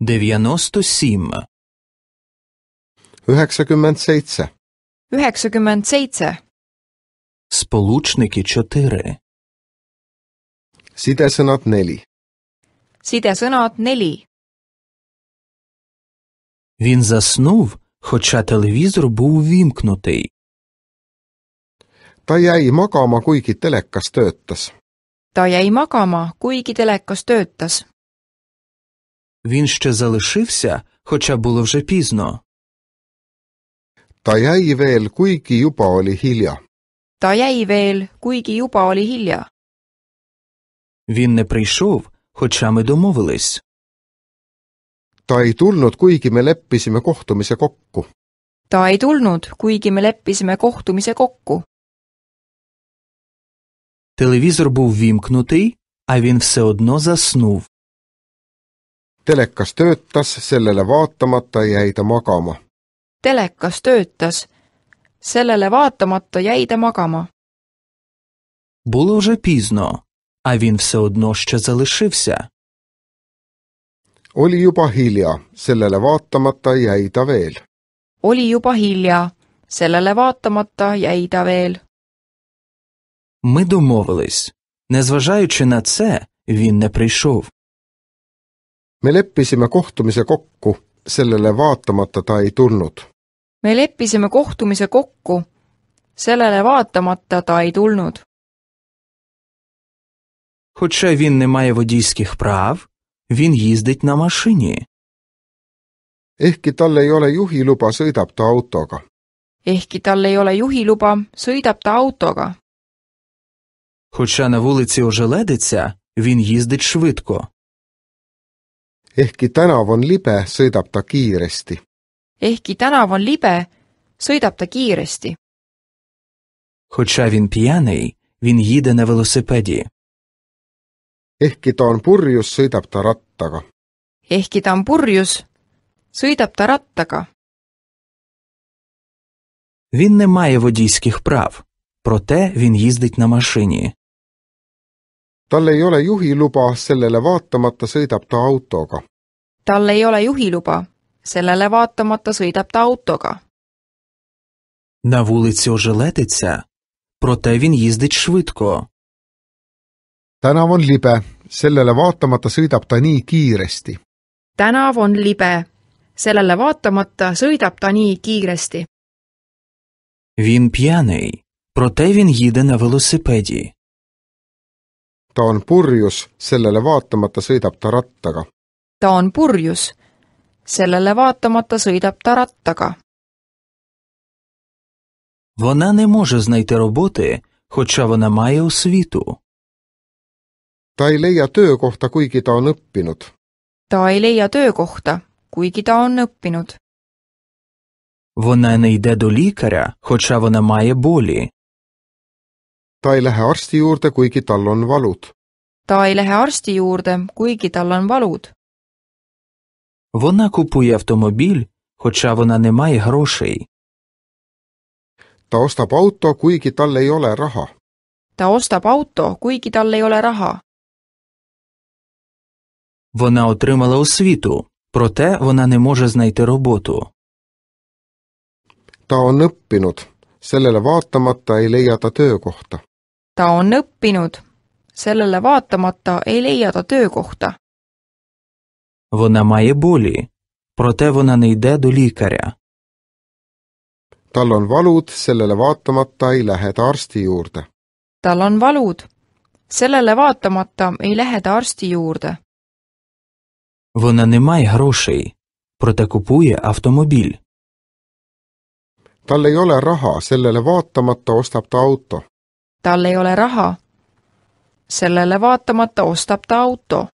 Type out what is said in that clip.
devianostussim. üheksakümmend seitse. üheksakümmend seitse. Сполучники чотири. Sidesõnad neli. Sidesõnad neli. Він заснув, хоча телевізор був вімкнутий. Ta jäi magama, kuigi telekas töötas. Ta jäi magama, kuigi telekas töötas. Він ще залишився, хоча було вже пізно. Taja jäi veel, kuigi juba oli hilja. ta jäi veel, kuigi juba oli hilja. Він не прийшов, хоча ми домовились. ta ei tulnud, kuigi me leppisime kohtumise kokku. ta ei tulnud, kuigi me leppisime kohtumise kokku. Телевізор був вімкнутий, а він все одно заснув. telekas töötas, sellele vaatamata jäi ta magama. telekas töötas, sellele vaatamata jäi ta magama. Було вже пізно, а він все одно ще залишився. Oli juba hilja, sellele vaatamata jäi ta veel. Oli juba hilja, sellele vaatamata jäi ta veel. Ми домовились. Незважаючи на це, він не прийшов me leppisime kohtumise kokku, sellele vaatamata ta ei tulnud. me leppisime kohtumise kokku, sellele vaatamata ta ei tulnud. Хоча він не має водійських прав, він їздить на машині. Ehkki tal ei ole juhiluba, sõidab ta autoga. Ehkki tal ei ole juhiluba, sõidab ta autoga. Хоча на вулиці ожеледиться, він їздить швидко. ehkki tänav on libe, sõidab ta kiiresti. ehkki tänav on libe, sõidab ta kiiresti. Хоча він п'яний, він їде на велосипеді. Ehkki ta on purjus, sõidab ta rattaga. Ehkki ta on purjus, sõidab ta rattaga. Він не має водійських прав, проте він їздить на машині. tal ei ole juhiluba, sellele vaatamata sõidab ta autoga. tal ei ole juhiluba, sellele vaatamata sõidab ta autoga. На вулиці ожеледиться, проте він їздить швидко. tänav on libe, sellele vaatamata sõidab ta nii kiiresti. tänav on libe, sellele vaatamata sõidab ta nii kiiresti. Він п'яний, проте він їде на велосипеді ta on purjus, sellele vaatamata sõidab ta rattaga. ta on purjus, sellele vaatamata sõidab ta rattaga. Вона не може знайти роботи, хоча вона має освіту. Ta ei leia töökohta, kuigi ta on õppinud. Ta ei leia töökohta, kuigi ta on õppinud. Вона не йде до лікаря, хоча вона має болі ta ei lähe arsti juurde, kuigi tal on valud. ta ei lähe arsti juurde, kuigi tal on valud. Вона купує автомобіль, хоча вона не має грошей. ta ostab auto, kuigi tal ei ole raha. ta ostab auto, kuigi tal ei ole raha. Вона отримала освіту, проте вона не може знайти роботу. ta on õppinud, sellele vaatamata ei leia ta töökohta ta on õppinud, sellele vaatamata ei leia ta töökohta. Вона має болі, проте вона не йде до лікаря. Tal on valud, sellele vaatamata ei lähe ta arsti juurde. Tal on valud, sellele vaatamata ei lähe ta arsti juurde. Вона не має грошей, проте купує автомобіль. Tal ei ole raha, sellele vaatamata ostab ta auto tal ei ole raha. sellele vaatamata ostab ta auto.